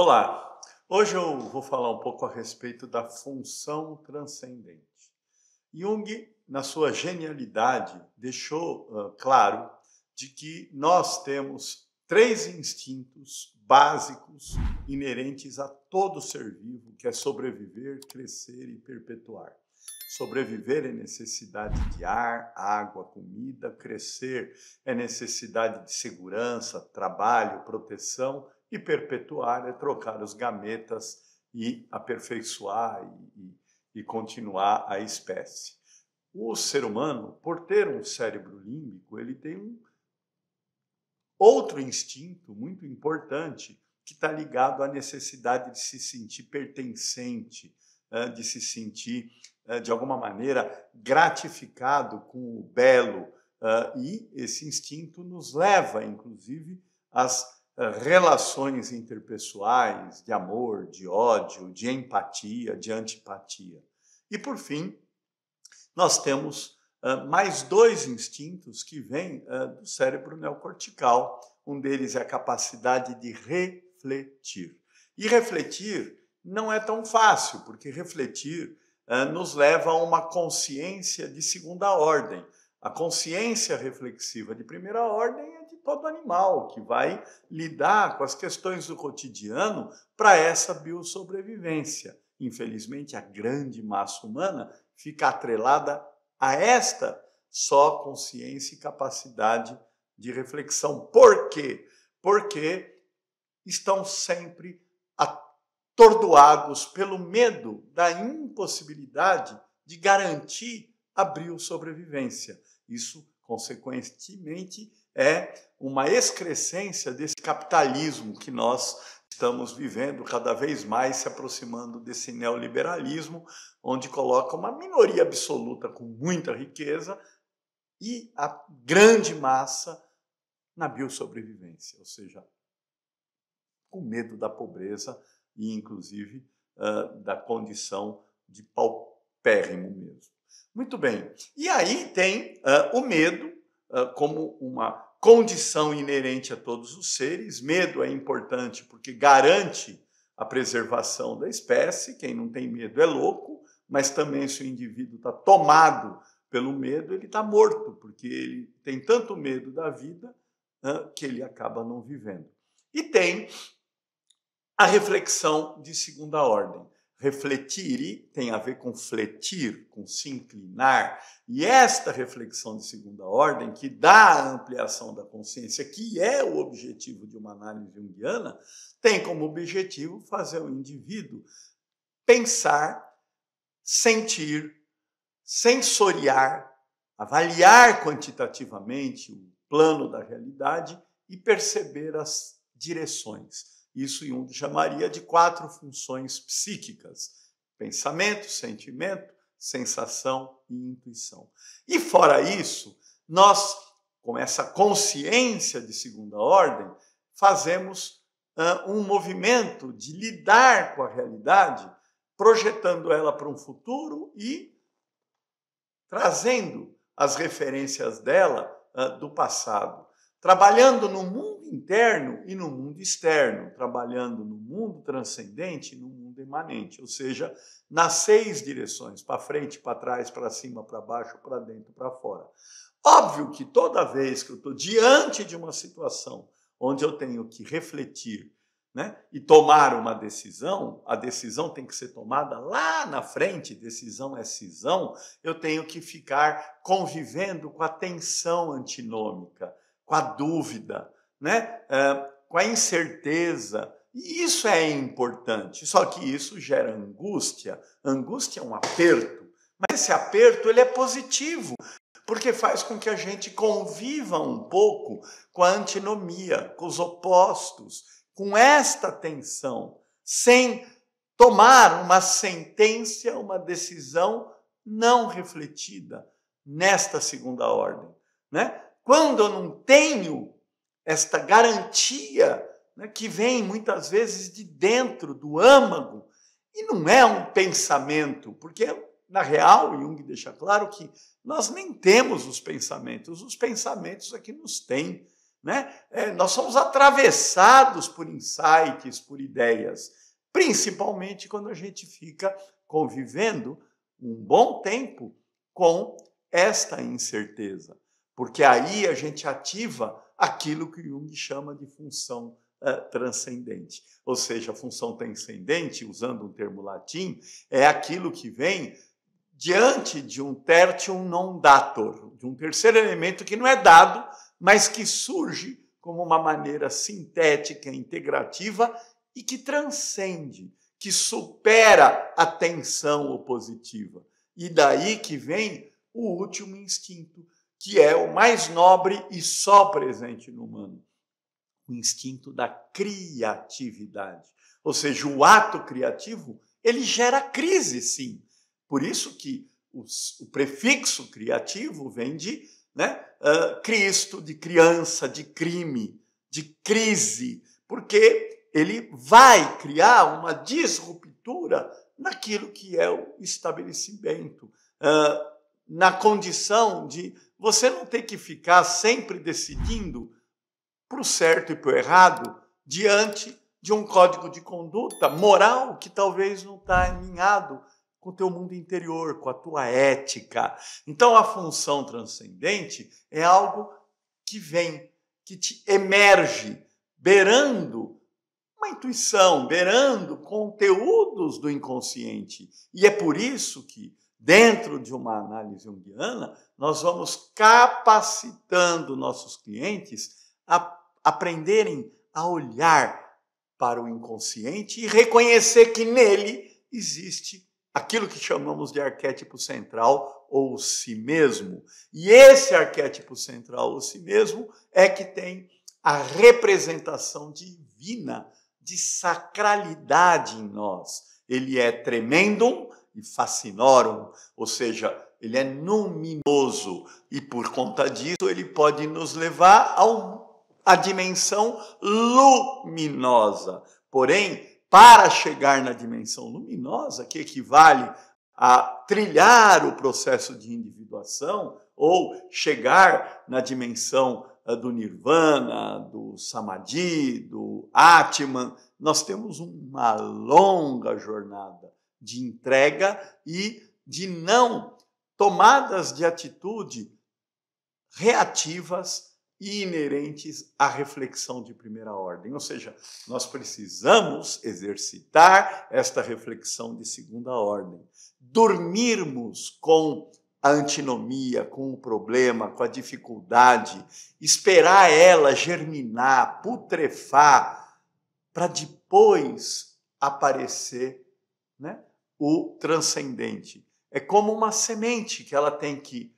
Olá! Hoje eu vou falar um pouco a respeito da função transcendente. Jung, na sua genialidade, deixou uh, claro de que nós temos três instintos básicos inerentes a todo ser vivo, que é sobreviver, crescer e perpetuar. Sobreviver é necessidade de ar, água, comida, crescer é necessidade de segurança, trabalho, proteção e perpetuar é trocar os gametas e aperfeiçoar e, e continuar a espécie. O ser humano, por ter um cérebro límbico, ele tem um outro instinto muito importante que está ligado à necessidade de se sentir pertencente, né, de se sentir, eh, de alguma maneira, gratificado com o belo. Eh, e esse instinto nos leva, inclusive, às eh, relações interpessoais, de amor, de ódio, de empatia, de antipatia. E por fim, nós temos uh, mais dois instintos que vêm uh, do cérebro neocortical. Um deles é a capacidade de refletir. E refletir não é tão fácil, porque refletir uh, nos leva a uma consciência de segunda ordem. A consciência reflexiva de primeira ordem todo animal que vai lidar com as questões do cotidiano para essa biossobrevivência. Infelizmente, a grande massa humana fica atrelada a esta só consciência e capacidade de reflexão. Por quê? Porque estão sempre atordoados pelo medo da impossibilidade de garantir a biosobrevivência. Isso, consequentemente, é uma excrescência desse capitalismo que nós estamos vivendo, cada vez mais se aproximando desse neoliberalismo, onde coloca uma minoria absoluta com muita riqueza e a grande massa na biossobrevivência, ou seja, com medo da pobreza e, inclusive, da condição de paupérrimo mesmo. Muito bem. E aí tem o medo como uma condição inerente a todos os seres. Medo é importante porque garante a preservação da espécie. Quem não tem medo é louco, mas também se o indivíduo está tomado pelo medo, ele está morto, porque ele tem tanto medo da vida né, que ele acaba não vivendo. E tem a reflexão de segunda ordem e tem a ver com fletir, com se inclinar. E esta reflexão de segunda ordem, que dá a ampliação da consciência, que é o objetivo de uma análise junguiana, tem como objetivo fazer o indivíduo pensar, sentir, sensoriar, avaliar quantitativamente o plano da realidade e perceber as direções isso Jung chamaria de quatro funções psíquicas: pensamento, sentimento, sensação e intuição. E fora isso, nós, com essa consciência de segunda ordem, fazemos uh, um movimento de lidar com a realidade, projetando ela para um futuro e trazendo as referências dela uh, do passado trabalhando no mundo interno e no mundo externo, trabalhando no mundo transcendente e no mundo emanente, ou seja, nas seis direções, para frente, para trás, para cima, para baixo, para dentro, para fora. Óbvio que toda vez que eu estou diante de uma situação onde eu tenho que refletir né, e tomar uma decisão, a decisão tem que ser tomada lá na frente, decisão é cisão, eu tenho que ficar convivendo com a tensão antinômica, com a dúvida, né? É, com a incerteza. E isso é importante, só que isso gera angústia. Angústia é um aperto, mas esse aperto ele é positivo, porque faz com que a gente conviva um pouco com a antinomia, com os opostos, com esta tensão, sem tomar uma sentença, uma decisão não refletida nesta segunda ordem, né? Quando eu não tenho esta garantia né, que vem muitas vezes de dentro, do âmago, e não é um pensamento, porque na real, Jung deixa claro que nós nem temos os pensamentos, os pensamentos é que nos têm. Né? É, nós somos atravessados por insights, por ideias, principalmente quando a gente fica convivendo um bom tempo com esta incerteza porque aí a gente ativa aquilo que Jung chama de função eh, transcendente. Ou seja, a função transcendente, usando um termo latim, é aquilo que vem diante de um tertium non dator, de um terceiro elemento que não é dado, mas que surge como uma maneira sintética, integrativa e que transcende, que supera a tensão opositiva. E daí que vem o último instinto, que é o mais nobre e só presente no humano, o instinto da criatividade. Ou seja, o ato criativo, ele gera crise, sim. Por isso que os, o prefixo criativo vem de né, uh, Cristo, de criança, de crime, de crise, porque ele vai criar uma disruptura naquilo que é o estabelecimento. Uh, na condição de você não ter que ficar sempre decidindo para o certo e para o errado diante de um código de conduta moral que talvez não está alinhado com o teu mundo interior, com a tua ética. Então a função transcendente é algo que vem, que te emerge, beirando uma intuição, beirando conteúdos do inconsciente. E é por isso que Dentro de uma análise junguiana, nós vamos capacitando nossos clientes a aprenderem a olhar para o inconsciente e reconhecer que nele existe aquilo que chamamos de arquétipo central ou si mesmo. E esse arquétipo central ou si mesmo é que tem a representação divina, de sacralidade em nós. Ele é tremendum, e fascinorum, ou seja, ele é luminoso e por conta disso ele pode nos levar à dimensão luminosa. Porém, para chegar na dimensão luminosa, que equivale a trilhar o processo de individuação ou chegar na dimensão eh, do nirvana, do samadhi, do atman, nós temos uma longa jornada de entrega e de não tomadas de atitude reativas e inerentes à reflexão de primeira ordem. Ou seja, nós precisamos exercitar esta reflexão de segunda ordem. Dormirmos com a antinomia, com o problema, com a dificuldade, esperar ela germinar, putrefar, para depois aparecer, né? o transcendente. É como uma semente que ela tem que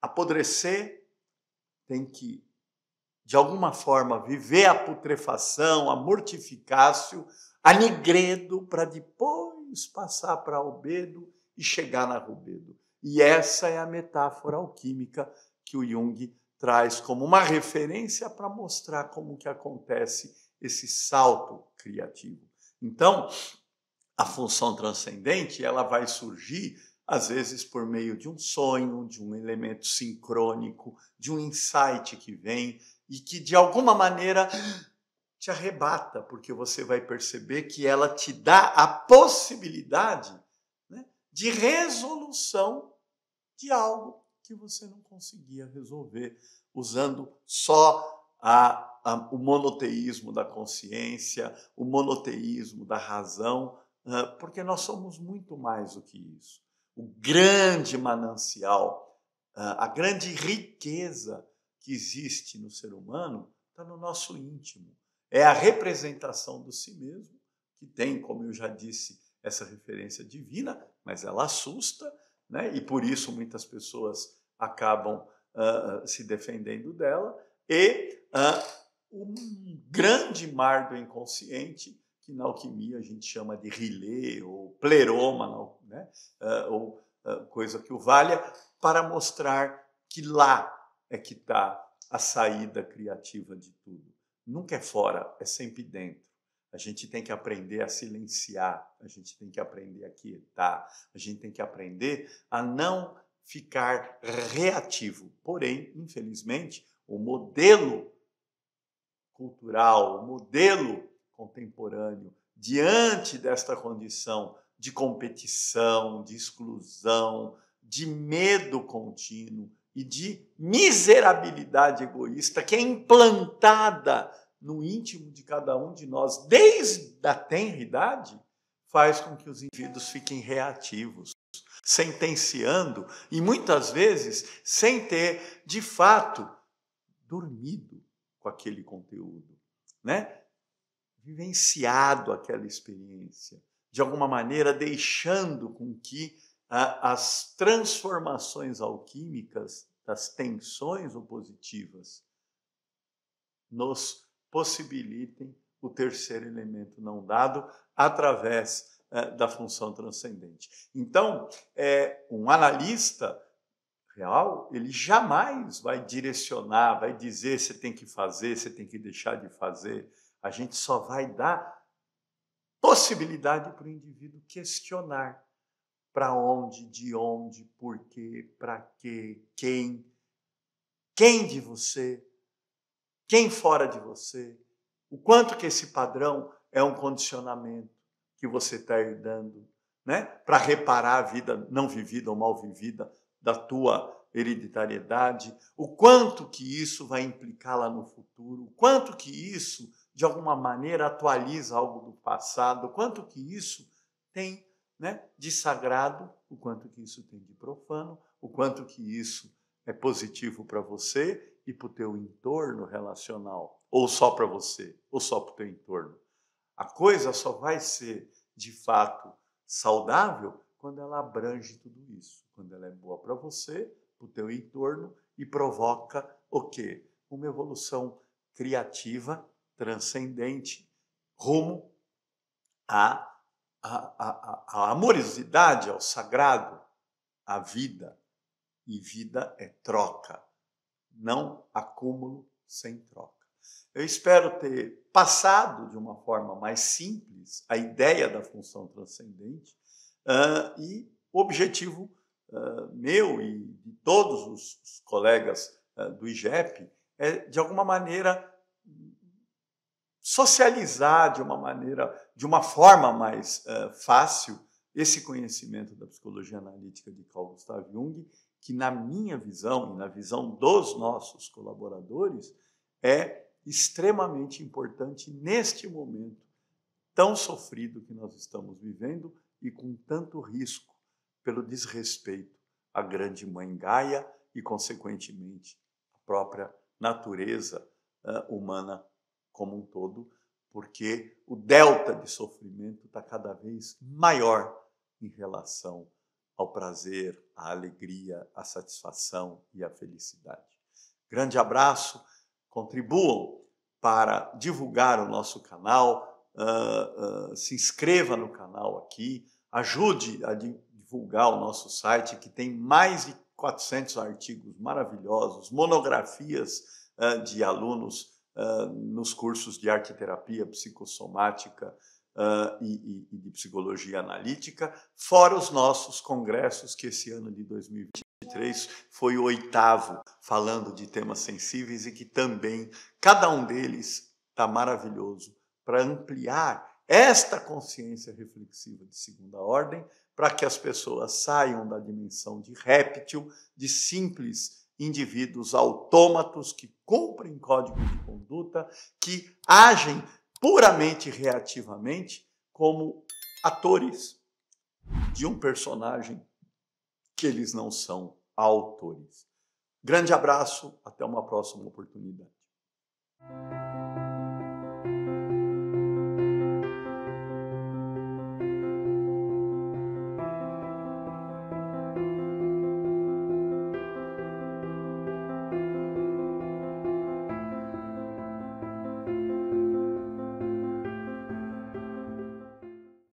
apodrecer, tem que, de alguma forma, viver a putrefação, a mortificácio, a nigredo, para depois passar para albedo e chegar na rubedo. E essa é a metáfora alquímica que o Jung traz como uma referência para mostrar como que acontece esse salto criativo. Então, a função transcendente ela vai surgir às vezes por meio de um sonho, de um elemento sincrônico, de um insight que vem e que de alguma maneira te arrebata, porque você vai perceber que ela te dá a possibilidade né, de resolução de algo que você não conseguia resolver usando só a, a, o monoteísmo da consciência, o monoteísmo da razão porque nós somos muito mais do que isso. O grande manancial, a grande riqueza que existe no ser humano está no nosso íntimo. É a representação do si mesmo, que tem, como eu já disse, essa referência divina, mas ela assusta, né? e por isso muitas pessoas acabam uh, se defendendo dela, e uh, um grande mar do inconsciente que na alquimia a gente chama de rilê ou pleroma, né? Ah, ou ah, coisa que o valha, para mostrar que lá é que está a saída criativa de tudo. Nunca é fora, é sempre dentro. A gente tem que aprender a silenciar, a gente tem que aprender a quietar, a gente tem que aprender a não ficar reativo. Porém, infelizmente, o modelo cultural, o modelo contemporâneo, diante desta condição de competição, de exclusão, de medo contínuo e de miserabilidade egoísta que é implantada no íntimo de cada um de nós desde a tenra idade, faz com que os indivíduos fiquem reativos, sentenciando e muitas vezes sem ter de fato dormido com aquele conteúdo, né? vivenciado aquela experiência, de alguma maneira deixando com que ah, as transformações alquímicas das tensões opositivas nos possibilitem o terceiro elemento não dado através ah, da função transcendente. Então, é, um analista real, ele jamais vai direcionar, vai dizer você tem que fazer, você tem que deixar de fazer, a gente só vai dar possibilidade para o indivíduo questionar para onde, de onde, por quê, para quê, quem, quem de você, quem fora de você, o quanto que esse padrão é um condicionamento que você está herdando, né? Para reparar a vida não vivida ou mal vivida da tua hereditariedade, o quanto que isso vai implicar lá no futuro, o quanto que isso de alguma maneira atualiza algo do passado, quanto que isso tem né, de sagrado, o quanto que isso tem de profano, o quanto que isso é positivo para você e para o teu entorno relacional, ou só para você, ou só para o teu entorno. A coisa só vai ser, de fato, saudável quando ela abrange tudo isso, quando ela é boa para você, para o teu entorno e provoca o quê? Uma evolução criativa transcendente rumo à, à, à, à amorosidade, ao sagrado, à vida. E vida é troca, não acúmulo sem troca. Eu espero ter passado de uma forma mais simples a ideia da função transcendente uh, e o objetivo uh, meu e de todos os, os colegas uh, do IGEP é, de alguma maneira, socializar de uma maneira, de uma forma mais uh, fácil, esse conhecimento da psicologia analítica de Carl Gustav Jung, que na minha visão e na visão dos nossos colaboradores é extremamente importante neste momento tão sofrido que nós estamos vivendo e com tanto risco pelo desrespeito à grande mãe Gaia e consequentemente à própria natureza uh, humana como um todo, porque o delta de sofrimento está cada vez maior em relação ao prazer, à alegria, à satisfação e à felicidade. Grande abraço, contribuam para divulgar o nosso canal, uh, uh, se inscreva no canal aqui, ajude a di divulgar o nosso site, que tem mais de 400 artigos maravilhosos, monografias uh, de alunos uh, nos cursos de arteterapia psicossomática uh, e, e, de psicologia analítica, fora os nossos congressos, que esse ano de 2023 foi o oitavo, falando de temas sensíveis e que também cada um deles está maravilhoso para ampliar esta consciência reflexiva de segunda ordem, para que as pessoas saiam da dimensão de réptil, de simples indivíduos autômatos que cumprem códigos de conduta, que agem puramente reativamente como atores de um personagem que eles não são autores. Grande abraço, até uma próxima oportunidade.